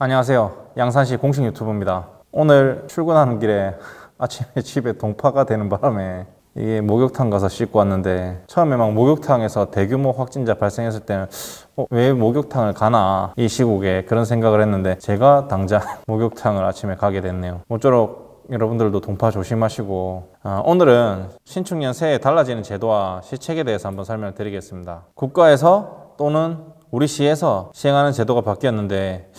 안녕하세요. 양산시 공식 유튜브입니다. 오늘 출근하는 길에 아침에 집에 동파가 되는 바람에 이게 목욕탕 가서 씻고 왔는데 처음에 막 목욕탕에서 대규모 확진자 발생했을 때는 어, 왜 목욕탕을 가나 이 시국에 그런 생각을 했는데 제가 당장 목욕탕을 아침에 가게 됐네요 모쪼록 여러분들도 동파 조심하시고 어, 오늘은 신축년 새해 달라지는 제도와 시책에 대해서 한번 설명을 드리겠습니다 국가에서 또는 우리 시에서 시행하는 제도가 바뀌었는데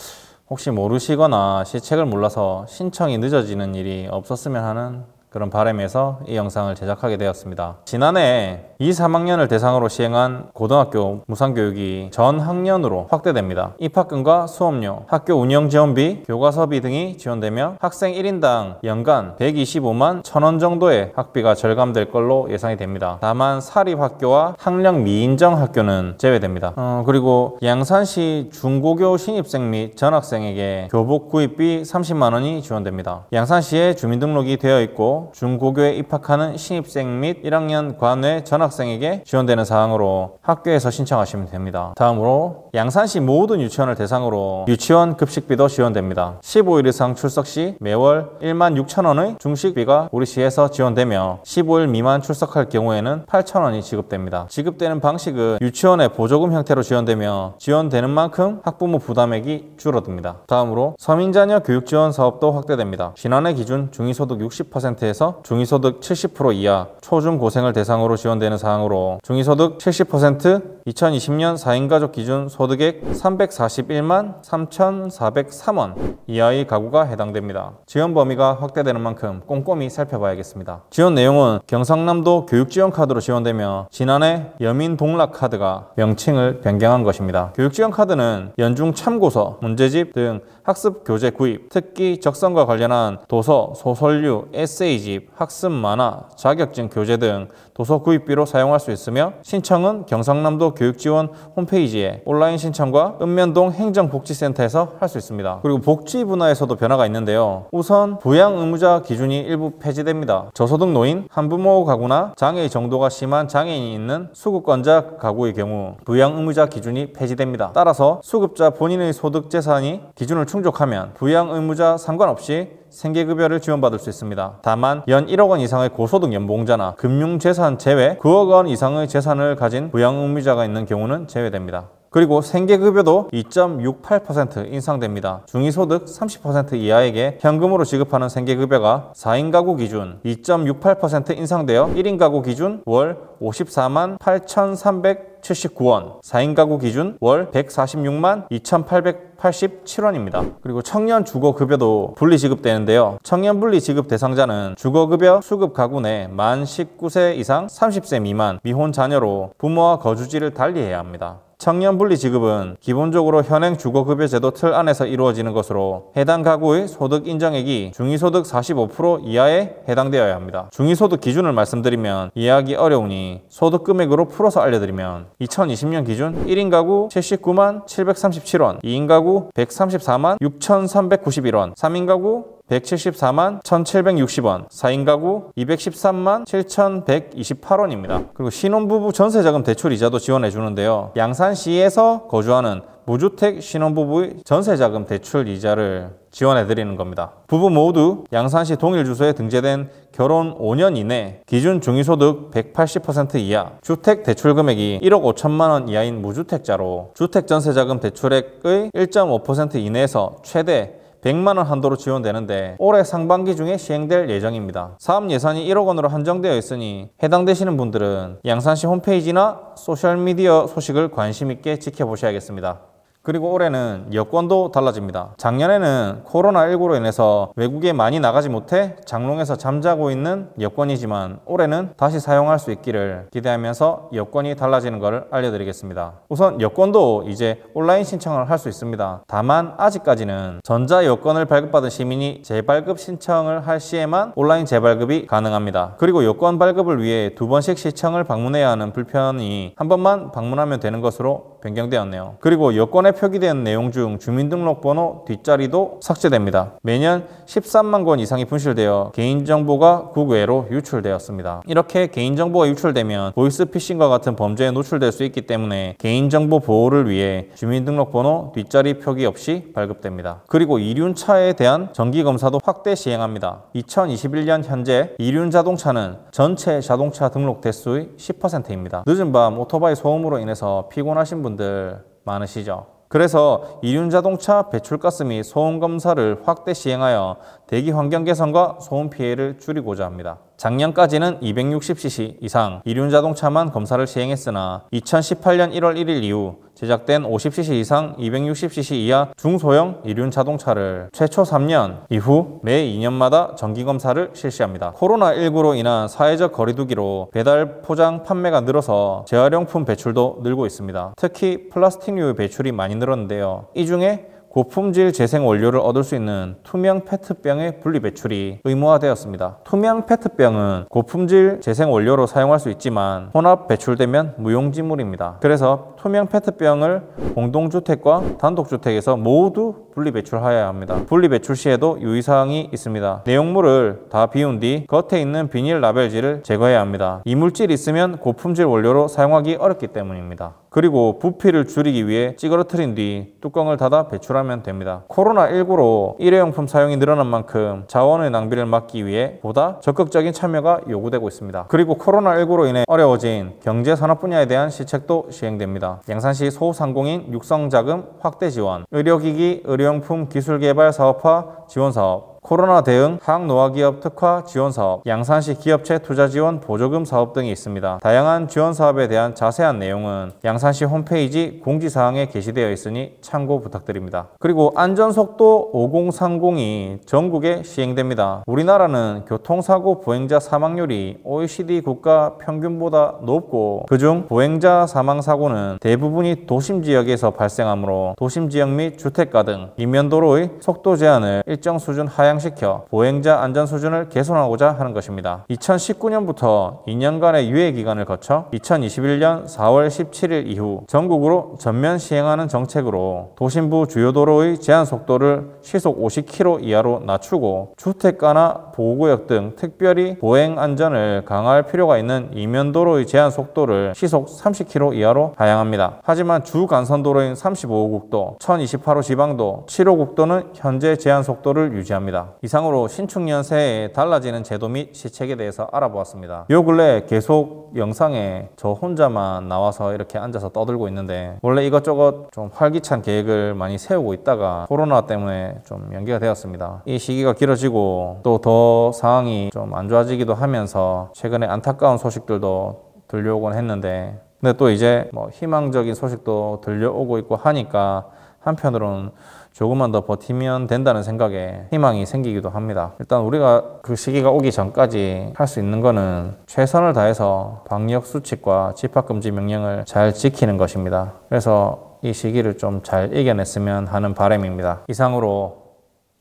혹시 모르시거나 시책을 몰라서 신청이 늦어지는 일이 없었으면 하는 그런 바램에서 이 영상을 제작하게 되었습니다. 지난해 2, 3학년을 대상으로 시행한 고등학교 무상교육이 전 학년으로 확대됩니다. 입학금과 수업료, 학교 운영 지원비, 교과서비 등이 지원되며 학생 1인당 연간 125만 1천원 정도의 학비가 절감될 걸로 예상이 됩니다. 다만 사립학교와 학력 미인정 학교는 제외됩니다. 어, 그리고 양산시 중고교 신입생 및 전학생에게 교복 구입비 30만원이 지원됩니다. 양산시에 주민등록이 되어 있고 중고교에 입학하는 신입생 및 1학년 관외 전학생에게 지원되는 사항으로 학교에서 신청하시면 됩니다. 다음으로 양산시 모든 유치원을 대상으로 유치원 급식비도 지원됩니다. 15일 이상 출석 시 매월 1만 6천원의 중식비가 우리 시에서 지원되며 15일 미만 출석할 경우에는 8천원이 지급됩니다. 지급되는 방식은 유치원의 보조금 형태로 지원되며 지원되는 만큼 학부모 부담액이 줄어듭니다. 다음으로 서민자녀 교육지원 사업도 확대됩니다. 지난해 기준 중위소득 60%에서 대해서 중위소득 70% 이하 초중고생을 대상으로 지원되는 사항으로 중위소득 70% 2020년 4인 가족 기준 소득액 341만 3,403원 이하의 가구가 해당됩니다. 지원 범위가 확대되는 만큼 꼼꼼히 살펴봐야겠습니다. 지원 내용은 경상남도 교육지원카드로 지원되며 지난해 여민동락카드가 명칭을 변경한 것입니다. 교육지원카드는 연중 참고서, 문제집 등 학습 교재 구입, 특기 적성과 관련한 도서, 소설류, 에세이 A집, 학습 만화, 자격증 교재 등 도서 구입비로 사용할 수 있으며 신청은 경상남도 교육지원 홈페이지에 온라인 신청과 읍면동 행정복지센터에서 할 수 있습니다. 그리고 복지 분야에서도 변화가 있는데요. 우선 부양 의무자 기준이 일부 폐지됩니다. 저소득 노인, 한부모 가구나 장애 정도가 심한 장애인이 있는 수급권자 가구의 경우 부양 의무자 기준이 폐지됩니다. 따라서 수급자 본인의 소득 재산이 기준을 충족하면 부양 의무자 상관없이 생계급여를 지원받을 수 있습니다. 다만 연 1억 원 이상의 고소득 연봉자나 금융재산 제외 9억 원 이상의 재산을 가진 부양의무자가 있는 경우는 제외됩니다. 그리고 생계급여도 2.68% 인상됩니다. 중위소득 30% 이하에게 현금으로 지급하는 생계급여가 4인 가구 기준 2.68% 인상되어 1인 가구 기준 월 54만 8,300 79원, 4인 가구 기준 월 146만 2 8 87원입니다. 그리고 청년 주거급여도 분리 지급되는데요. 청년 분리 지급 대상자는 주거급여 수급 가구 내 만 19세 이상 30세 미만 미혼 자녀로 부모와 거주지를 달리해야 합니다. 청년 분리 지급은 기본적으로 현행 주거급여 제도 틀 안에서 이루어지는 것으로 해당 가구의 소득 인정액이 중위소득 45% 이하에 해당되어야 합니다. 중위소득 기준을 말씀드리면 이해하기 어려우니 소득 금액으로 풀어서 알려드리면 2020년 기준 1인 가구 79만 737원, 2인 가구 134만 6,391원, 3인 가구 174만 1,760원, 4인 가구 213만 7,128원입니다. 그리고 신혼부부 전세자금 대출 이자도 지원해 주는데요. 양산시에서 거주하는 무주택 신혼부부의 전세자금 대출 이자를 지원해 드리는 겁니다. 부부 모두 양산시 동일 주소에 등재된 결혼 5년 이내 기준 중위소득 180% 이하 주택 대출 금액이 1억 5천만 원 이하인 무주택자로 주택 전세자금 대출액의 1.5% 이내에서 최대 100만원 한도로 지원되는데 올해 상반기 중에 시행될 예정입니다. 사업 예산이 1억 원으로 한정되어 있으니 해당되시는 분들은 양산시 홈페이지나 소셜미디어 소식을 관심있게 지켜보셔야겠습니다. 그리고 올해는 여권도 달라집니다. 작년에는 코로나19로 인해서 외국에 많이 나가지 못해 장롱에서 잠자고 있는 여권이지만 올해는 다시 사용할 수 있기를 기대하면서 여권이 달라지는 것을 알려드리겠습니다. 우선 여권도 이제 온라인 신청을 할 수 있습니다. 다만 아직까지는 전자 여권을 발급받은 시민이 재발급 신청을 할 시에만 온라인 재발급이 가능합니다. 그리고 여권 발급을 위해 두 번씩 시청을 방문해야 하는 불편이 한 번만 방문하면 되는 것으로 변경되었네요. 그리고 여권의 표기된 내용 중 주민등록번호 뒷자리도 삭제됩니다. 매년 13만 건 이상이 분실되어 개인정보가 국외로 유출되었습니다. 이렇게 개인정보가 유출되면 보이스피싱과 같은 범죄에 노출될 수 있기 때문에 개인정보 보호를 위해 주민등록번호 뒷자리 표기 없이 발급됩니다. 그리고 이륜차에 대한 정기검사도 확대 시행합니다. 2021년 현재 이륜자동차는 전체 자동차 등록 대수의 10%입니다. 늦은 밤 오토바이 소음으로 인해서 피곤하신 분들 많으시죠? 그래서 이륜자동차 배출가스 및 소음 검사를 확대 시행하여 대기 환경 개선과 소음 피해를 줄이고자 합니다. 작년까지는 260cc 이상 이륜자동차만 검사를 시행했으나 2018년 1월 1일 이후 제작된 50cc 이상 260cc 이하 중소형 이륜 자동차를 최초 3년 이후 매 2년마다 정기검사를 실시합니다. 코로나19로 인한 사회적 거리두기로 배달 포장 판매가 늘어서 재활용품 배출도 늘고 있습니다. 특히 플라스틱류 배출이 많이 늘었는데요. 이 중에 고품질 재생 원료를 얻을 수 있는 투명 페트병의 분리 배출이 의무화되었습니다. 투명 페트병은 고품질 재생 원료로 사용할 수 있지만 혼합 배출되면 무용지물입니다. 그래서 투명 페트병을 공동주택과 단독주택에서 모두 분리 배출하여야 합니다. 분리 배출 시에도 유의사항이 있습니다. 내용물을 다 비운 뒤 겉에 있는 비닐 라벨지를 제거해야 합니다. 이물질이 있으면 고품질 원료로 사용하기 어렵기 때문입니다. 그리고 부피를 줄이기 위해 찌그러뜨린 뒤 뚜껑을 닫아 배출하면 됩니다. 코로나19로 일회용품 사용이 늘어난 만큼 자원의 낭비를 막기 위해 보다 적극적인 참여가 요구되고 있습니다. 그리고 코로나19로 인해 어려워진 경제산업 분야에 대한 시책도 시행됩니다. 양산시 소상공인 육성자금 확대 지원, 의료기기, 의료용품 기술개발 사업화 지원사업, 코로나 대응, 항노화기업 특화 지원 사업, 양산시 기업체 투자 지원 보조금 사업 등이 있습니다. 다양한 지원 사업에 대한 자세한 내용은 양산시 홈페이지 공지사항에 게시되어 있으니 참고 부탁드립니다. 그리고 안전속도 5030이 전국에 시행됩니다. 우리나라는 교통사고 보행자 사망률이 OECD 국가 평균보다 높고 그중 보행자 사망사고는 대부분이 도심 지역에서 발생하므로 도심 지역 및 주택가 등 이면도로의 속도 제한을 일정 수준 하향 향상시켜 보행자 안전 수준을 개선하고자 하는 것입니다. 2019년부터 2년간의 유예 기간을 거쳐 2021년 4월 17일 이후 전국으로 전면 시행하는 정책으로 도심부 주요 도로의 제한 속도를 시속 50km 이하로 낮추고 주택가나 보호구역 등 특별히 보행 안전을 강화할 필요가 있는 이면 도로의 제한 속도를 시속 30km 이하로 다양합니다 하지만 주 간선 도로인 35호 국도, 1028호 지방도, 7호 국도는 현재 제한 속도를 유지합니다. 있습니다. 이상으로 신축년 새해 달라지는 제도 및 시책에 대해서 알아보았습니다. 요 근래 계속 영상에 저 혼자만 나와서 이렇게 앉아서 떠들고 있는데 원래 이것저것 좀 활기찬 계획을 많이 세우고 있다가 코로나 때문에 좀 연기가 되었습니다. 이 시기가 길어지고 또 더 상황이 좀 안 좋아지기도 하면서 최근에 안타까운 소식들도 들려오곤 했는데 근데 또 이제 뭐 희망적인 소식도 들려오고 있고 하니까 한편으로는 조금만 더 버티면 된다는 생각에 희망이 생기기도 합니다. 일단 우리가 그 시기가 오기 전까지 할 수 있는 것은 최선을 다해서 방역 수칙과 집합금지 명령을 잘 지키는 것입니다. 그래서 이 시기를 좀 잘 이겨냈으면 하는 바람입니다. 이상으로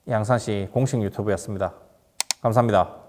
양산시 공식 유튜브였습니다. 감사합니다.